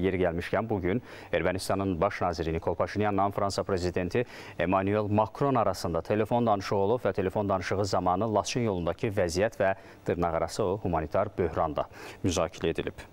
Yeri gəlmişkən, bugün Ermənistanın baş naziri Nikol Paşinyanla Fransa prezidenti Emmanuel Macron arasında telefon danışığı olub və telefon danışığı zamanı Laçın yolundakı vəziyyət və dırnaqarası humanitar böhranda müzakirə edilib.